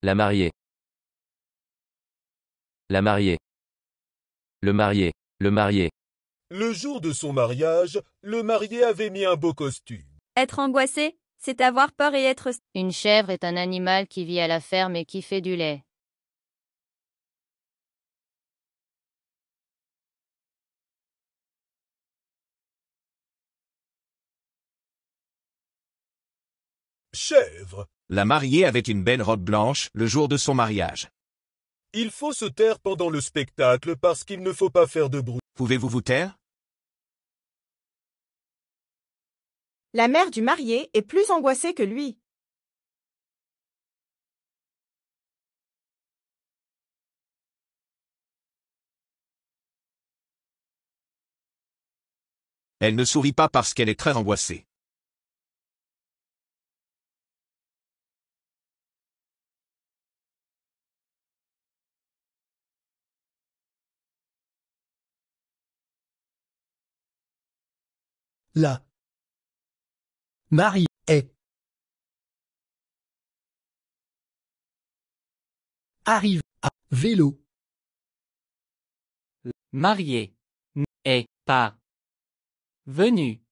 La mariée. La mariée. Le marié. Le marié. Le jour de son mariage, le marié avait mis un beau costume. Être angoissé, c'est avoir peur et être... Une chèvre est un animal qui vit à la ferme et qui fait du lait. Chèvre, la mariée avait une belle robe blanche le jour de son mariage. Il faut se taire pendant le spectacle parce qu'il ne faut pas faire de bruit. Pouvez-vous vous taire La mère du marié est plus angoissée que lui. Elle ne sourit pas parce qu'elle est très angoissée. La Marie est arrive à vélo. Marié n'est pas venu.